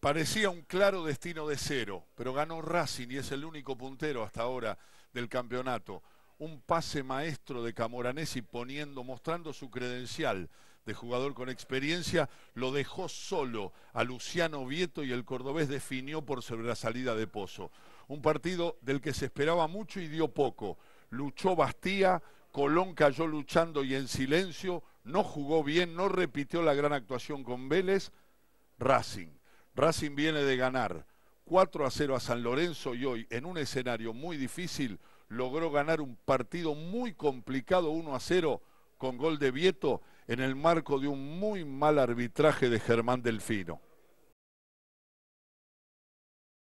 Parecía un claro destino de cero, pero ganó Racing y es el único puntero hasta ahora del campeonato. Un pase maestro de Camoranesi poniendo, mostrando su credencial de jugador con experiencia, lo dejó solo a Luciano Vieto y el cordobés definió por sobre la salida de Pozo. Un partido del que se esperaba mucho y dio poco. Luchó Bastía, Colón cayó luchando y en silencio, no jugó bien, no repitió la gran actuación con Vélez, Racing Racing viene de ganar 4 a 0 a San Lorenzo y hoy en un escenario muy difícil logró ganar un partido muy complicado 1 a 0 con gol de Vieto en el marco de un muy mal arbitraje de Germán Delfino.